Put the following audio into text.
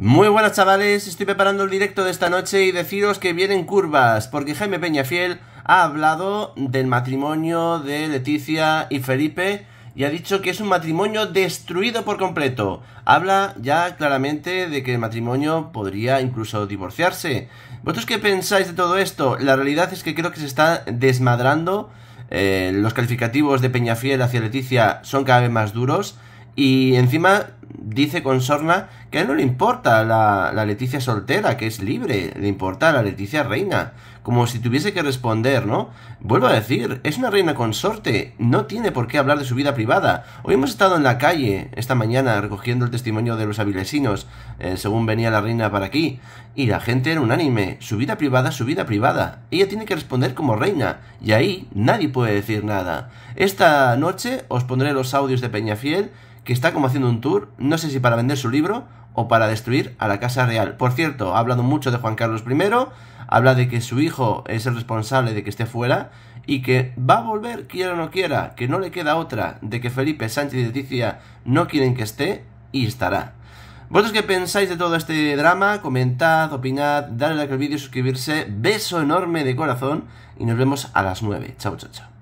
Muy buenas chavales, estoy preparando el directo de esta noche y deciros que vienen curvas, porque Jaime Peñafiel ha hablado del matrimonio de Leticia y Felipe y ha dicho que es un matrimonio destruido por completo. Habla ya claramente de que el matrimonio podría incluso divorciarse. ¿Vosotros qué pensáis de todo esto? La realidad es que creo que se está desmadrando. Eh, los calificativos de Peñafiel hacia Leticia son cada vez más duros. Y encima dice con sorna que a él no le importa la, la, Leticia soltera, que es libre, le importa la Leticia reina, como si tuviese que responder, ¿no? Vuelvo a decir, es una reina consorte, no tiene por qué hablar de su vida privada. Hoy hemos estado en la calle esta mañana recogiendo el testimonio de los avilesinos, eh, según venía la reina para aquí, y la gente era unánime, su vida privada, su vida privada. Ella tiene que responder como reina, y ahí nadie puede decir nada. Esta noche os pondré los audios de Peñafiel, que está como haciendo un tour no sé si para vender su libro o para destruir a la Casa Real. Por cierto, ha hablado mucho de Juan Carlos I, habla de que su hijo es el responsable de que esté fuera y que va a volver quiera o no quiera, que no le queda otra, de que Felipe, Sánchez y Leticia no quieren que esté y estará. ¿Vosotros qué pensáis de todo este drama? Comentad, opinad, dadle like al vídeo, suscribirse. Beso enorme de corazón y nos vemos a las 9. Chao, chao, chao.